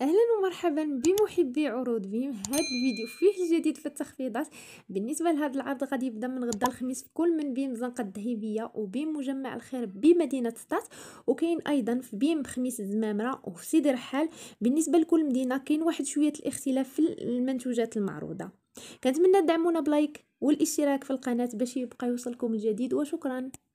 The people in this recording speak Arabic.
اهلا ومرحبا بمحبي عروض فيم هذا الفيديو فيه الجديد في التخفيضات بالنسبه لهذا العرض غادي يبدا من غدا الخميس في كل من بيم زنقه الذهبيه وبيم مجمع الخير بمدينه سطات وكاين ايضا في بيم بخميس زمامره وفي سيدي رحال بالنسبه لكل مدينه كاين واحد شويه الاختلاف في المنتوجات المعروضه كنتمنى تدعمونا بلايك والاشتراك في القناه باش يبقى يوصلكم الجديد وشكرا